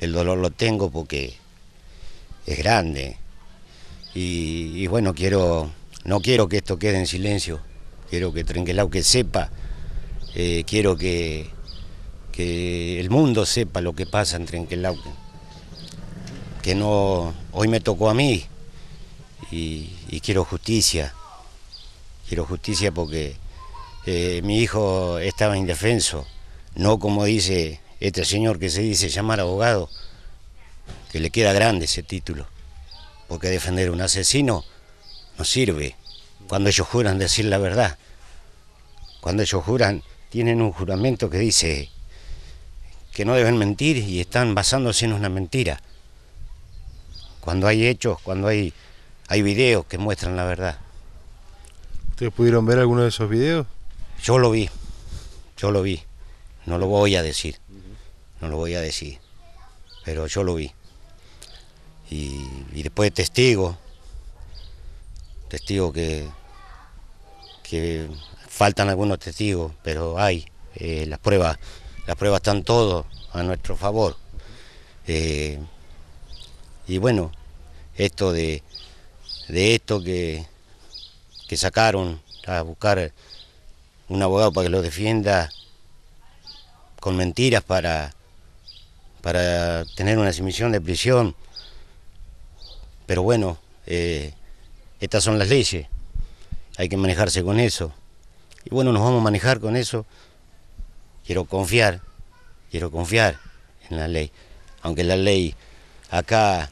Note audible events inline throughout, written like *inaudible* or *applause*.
el dolor lo tengo porque es grande. Y, bueno, quiero, no quiero que esto quede en silencio, quiero que Trenquelau que sepa, eh, quiero que, que, el mundo sepa lo que pasa en Trenquelau, que no, hoy me tocó a mí y, quiero justicia, quiero justicia porque eh, mi hijo estaba indefenso, no como dice este señor que se dice llamar abogado, que le queda grande ese título, porque defender a un asesino no sirve. Cuando ellos juran decir la verdad, cuando ellos juran, tienen un juramento que dice que no deben mentir y están basándose en una mentira. Cuando hay hechos, cuando hay, hay videos que muestran la verdad. ¿Ustedes pudieron ver alguno de esos videos? Yo lo vi, yo lo vi, no lo voy a decir no lo voy a decir, pero yo lo vi. Y, después testigo... ...testigo que, que faltan algunos testigos, pero hay, eh, las pruebas, las pruebas están todos a nuestro favor. Eh, y bueno, esto de, de esto que, que sacaron a buscar un abogado para que lo defienda con mentiras para para tener una sumisión de prisión. Pero bueno, eh, estas son las leyes, hay que manejarse con eso. Y bueno, nos vamos a manejar con eso. Quiero confiar, quiero confiar en la ley. Aunque la ley acá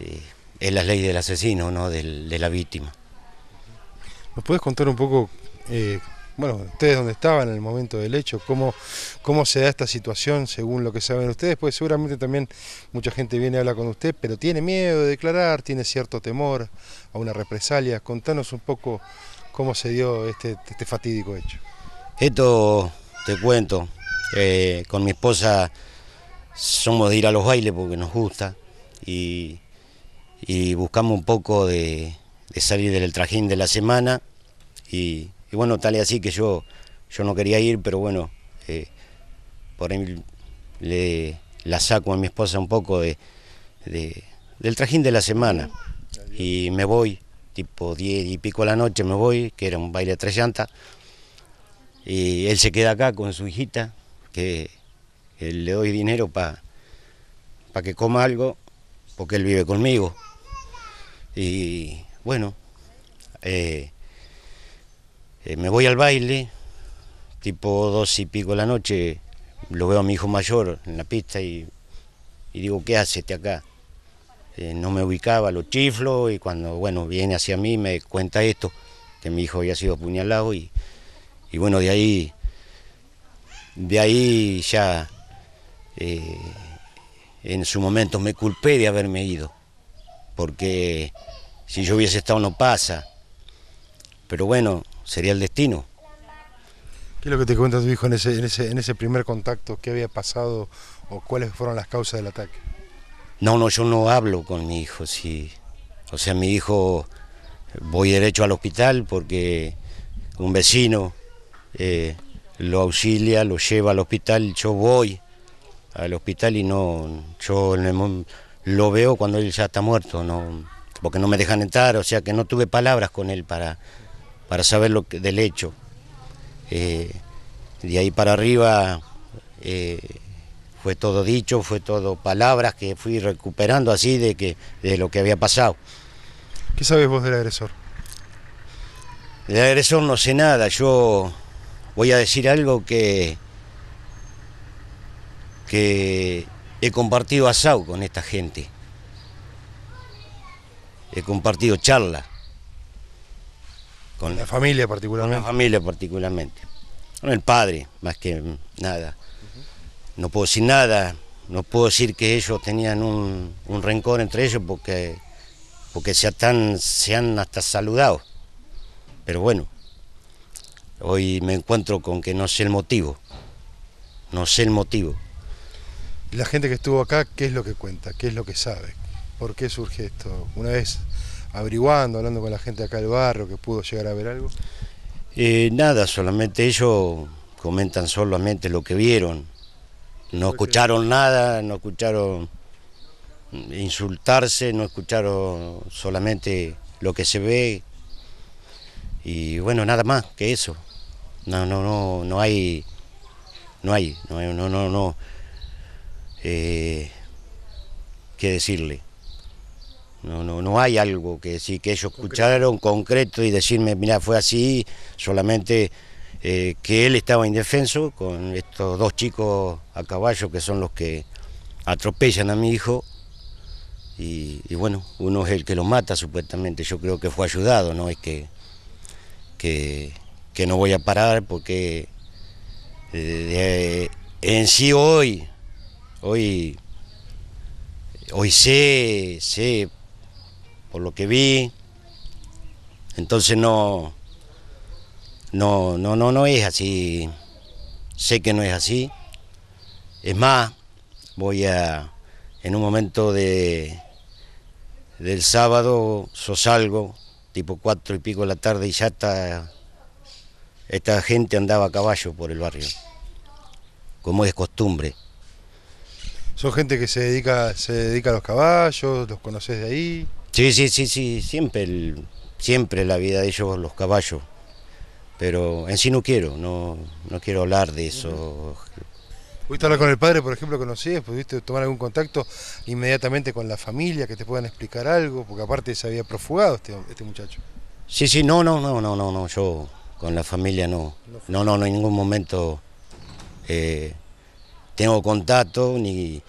eh, es la ley del asesino, no de la víctima. ¿Nos puedes contar un poco eh, bueno, ustedes dónde estaban en el momento del hecho, cómo, cómo se da esta situación según lo que saben ustedes, pues seguramente también mucha gente viene a hablar con usted, pero tiene miedo de declarar, tiene cierto temor a una represalia. Contanos un poco cómo se dio este, este fatídico hecho. Esto te cuento, eh, con mi esposa somos de ir a los bailes porque nos gusta y, buscamos un poco de, de salir del trajín de la semana y y bueno, tal y así que yo, yo no quería ir, pero bueno, eh, por ahí le, la saco a mi esposa un poco de, del trajín de la semana y me voy, tipo 10 y pico de la noche me voy, que era un baile a tres llantas, y él se queda acá con su hijita, que, le doy dinero para pa que coma algo, porque él vive conmigo. Y bueno, eh, eh, me voy al baile, tipo dos y pico de la noche, lo veo a mi hijo mayor en la pista y, digo, ¿qué hace este acá? Eh, no me ubicaba, lo chiflo y cuando, bueno, viene hacia mí me cuenta esto, que mi hijo había sido apuñalado y, y bueno, de ahí, de ahí ya eh, en su momento me culpé de haberme ido, porque si yo hubiese estado no pasa, pero bueno, sería el destino. ¿Qué es lo que te cuenta tu hijo en ese, en ese, primer contacto? ¿Qué había pasado o cuáles fueron las causas del ataque? No, no, yo no hablo con mi hijo, sí. O sea, mi hijo voy derecho al hospital porque un vecino eh, lo auxilia, lo lleva al hospital, yo voy al hospital y no, yo lo veo cuando él ya está muerto, no, porque no me dejan entrar, o sea que no tuve palabras con él para, para saber lo del hecho. Eh, de ahí para arriba eh, fue todo dicho, fue todo palabras que fui recuperando así de, que, de lo que había pasado. ¿Qué sabes vos del agresor? Del agresor no sé nada, yo voy a decir algo que, que he compartido asado con esta gente, he compartido charlas con la familia particularmente. Con la familia particularmente. Con el padre, más que nada. No puedo decir nada, no puedo decir que ellos tenían un, rencor entre ellos porque, porque se, se han hasta saludado. Pero bueno, hoy me encuentro con que no sé el motivo. No sé el motivo. La gente que estuvo acá, ¿qué es lo que cuenta? ¿Qué es lo que sabe? ¿Por qué surge esto? Una vez averiguando, hablando con la gente acá del barrio que pudo llegar a ver algo? Eh, nada, solamente ellos comentan solamente lo que vieron. No escucharon nada, no escucharon insultarse, no escucharon solamente lo que se ve. Y bueno, nada más que eso. No, no, no, no hay, no hay, no, no, no, no. Eh, ¿Qué decirle? No, no, no hay algo que decir que ellos escucharon concreto y decirme, mira, fue así, solamente eh, que él estaba indefenso con estos dos chicos a caballo que son los que atropellan a mi hijo. Y, bueno, uno es el que los mata supuestamente, yo creo que fue ayudado, no es que, que, no voy a parar porque eh, en sí hoy, hoy hoy sé, sé por lo que vi. Entonces no, no, no, no, no es así. Sé que no es así. Es más, voy a, en un momento de, del sábado, sos salgo, tipo cuatro y pico de la tarde, y ya está, esta gente andaba a caballo por el barrio, como es costumbre. ¿Son gente que se dedica, se dedica a los caballos? ¿Los conoces de ahí? Sí, sí, sí, sí, siempre, el, siempre la vida de ellos, los caballos. Pero en sí no quiero, no, no quiero hablar de eso. ¿Pudiste hablar con el padre, por ejemplo, conocías? ¿Pudiste tomar algún contacto inmediatamente con la familia, que te puedan explicar algo? Porque aparte se había profugado este, este muchacho. Sí, sí, no, no, no, no, no, no, yo con la familia no. No, no, no, en ningún momento eh, tengo contacto, ni,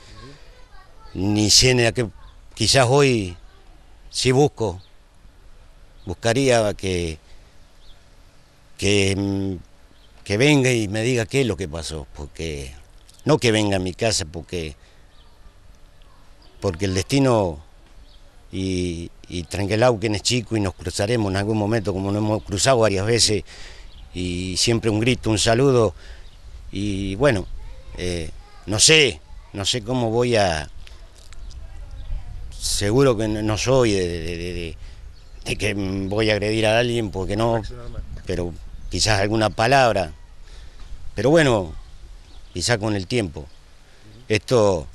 ni sé qué, quizás hoy Sí busco, buscaría que, que, venga y me diga qué es lo que pasó, porque no que venga a mi casa, porque, porque el destino y, y quien es chico y nos cruzaremos en algún momento, como nos hemos cruzado varias veces, y siempre un grito, un saludo, y bueno, eh, no sé, no sé cómo voy a, seguro que no soy de, que voy a agredir a alguien, porque no, pero quizás alguna palabra. Pero bueno, quizás con el tiempo. Esto,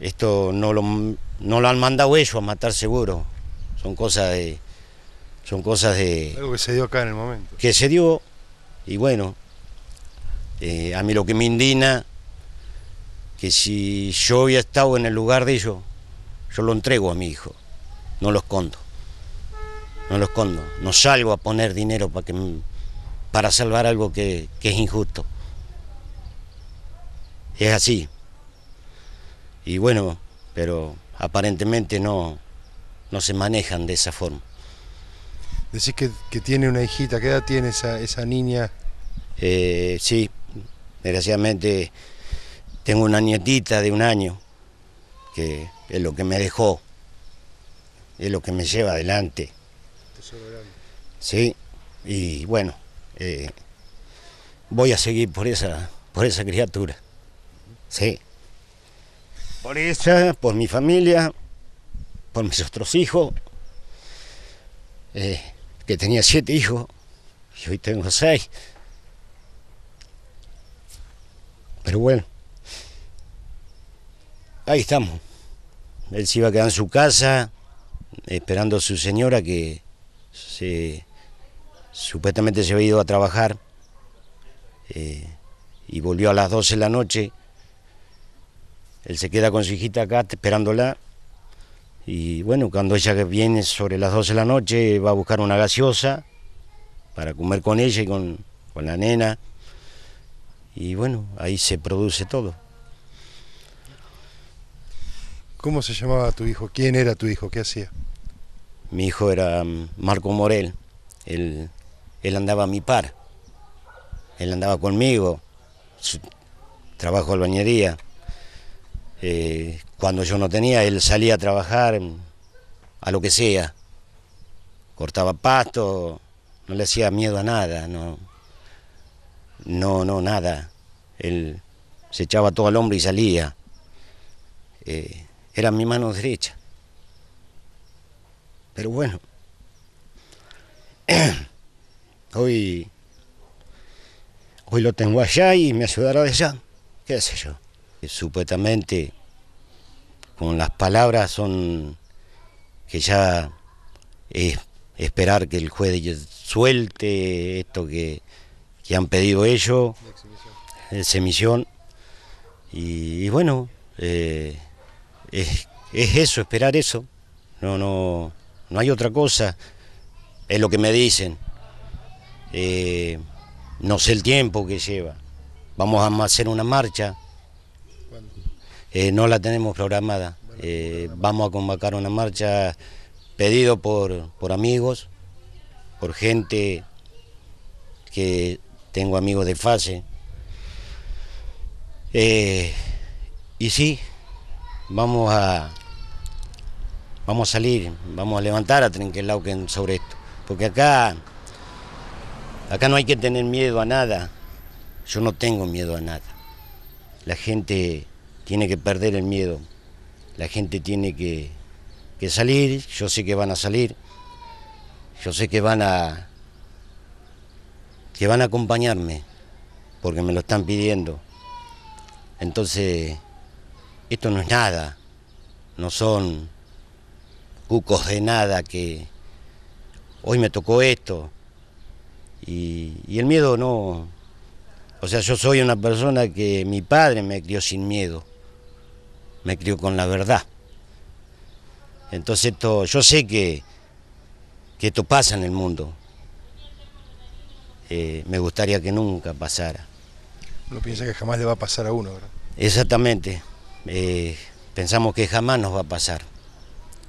esto no, lo, no lo han mandado ellos a matar seguro. Son cosas de... Son cosas de... Algo que se dio acá en el momento. Que se dio, y bueno, eh, a mí lo que me indigna, que si yo hubiera estado en el lugar de ellos, yo lo entrego a mi hijo, no lo escondo. No lo escondo, no salgo a poner dinero para, que, para salvar algo que, es injusto. Es así. Y bueno, pero aparentemente no, no se manejan de esa forma. Decís que, que tiene una hijita, ¿qué edad tiene esa, esa niña? Eh, sí, desgraciadamente tengo una nietita de un año que es lo que me dejó, es lo que me lleva adelante. Sí, y bueno, eh, voy a seguir por esa, por esa criatura. Sí. Por ella, por mi familia, por mis otros hijos, eh, que tenía siete hijos y hoy tengo seis. Pero bueno, Ahí estamos. Él se iba a quedar en su casa, esperando a su señora que supuestamente se había ido a trabajar eh, y volvió a las 12 de la noche. Él se queda con su hijita acá esperándola y bueno, cuando ella viene sobre las 12 de la noche va a buscar una gaseosa para comer con ella y con, con la nena y bueno, ahí se produce todo. ¿Cómo se llamaba tu hijo? ¿Quién era tu hijo? ¿Qué hacía? Mi hijo era mm, Marco Morel. Él, andaba a mi par. Él andaba conmigo. trabajó trabajo albañería. Eh, cuando yo no tenía, él salía a trabajar mm, a lo que sea. Cortaba pasto, no le hacía miedo a nada, no, no, no, nada. Él se echaba todo al hombro y salía. Eh, era mi mano derecha. Pero bueno, *clears throat* hoy, hoy lo tengo allá y me ayudará de allá, qué sé yo. Eh, supuestamente, con las palabras son que ya es esperar que el juez suelte esto que, que han pedido ellos, ...esa emisión. Y, bueno, eh, es, eso, esperar eso. No, no, no hay otra cosa. Es lo que me dicen. Eh, no sé el tiempo que lleva. Vamos a hacer una marcha. Eh, no la tenemos programada. Eh, vamos a convocar una marcha pedido por, amigos, por gente que tengo amigos de fase. y sí, vamos a, vamos a salir, vamos a levantar a Trenquelauquen sobre esto. Porque acá, acá no hay que tener miedo a nada. Yo no tengo miedo a nada. La gente tiene que perder el miedo. La gente tiene que, que salir. Yo sé que van a salir. Yo sé que van a que van a acompañarme porque me lo están pidiendo. Entonces, esto no es nada, no son cucos de nada que hoy me tocó esto. Y, el miedo no... O sea, yo soy una persona que mi padre me crió sin miedo, me crió con la verdad. Entonces yo sé que, que esto pasa en el mundo. Eh, me gustaría que nunca pasara. Uno piensa que jamás le va a pasar a uno, ¿verdad? Exactamente. Eh, pensamos que jamás nos va a pasar.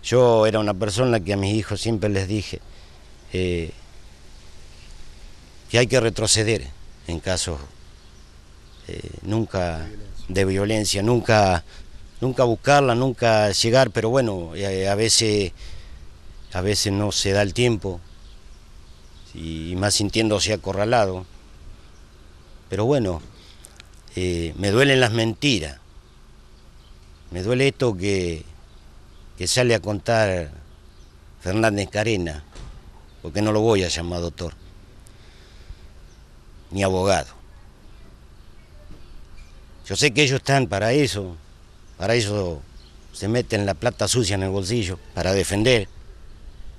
Yo era una persona que a mis hijos siempre les dije eh, que hay que retroceder en casos eh, nunca de violencia. nunca, nunca buscarla, nunca llegar, pero bueno, a veces, a veces no se da el tiempo y más sintiéndose acorralado. Pero bueno, me duelen las mentiras, me duele esto que, sale a contar Fernández Carena, porque no lo voy a llamar doctor, ni abogado. Yo sé que ellos están para eso, para eso se meten la plata sucia en el bolsillo, para defender,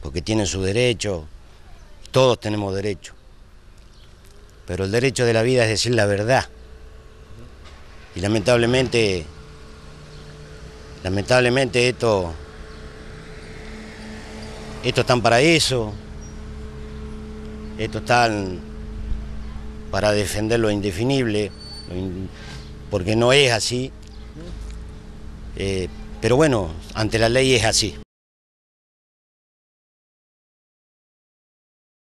porque tienen su derecho, todos tenemos derecho. Pero el derecho de la vida es decir la verdad. Y lamentablemente Lamentablemente esto, esto están para eso, esto están para defender lo indefinible, porque no es así. Eh, pero bueno, ante la ley es así.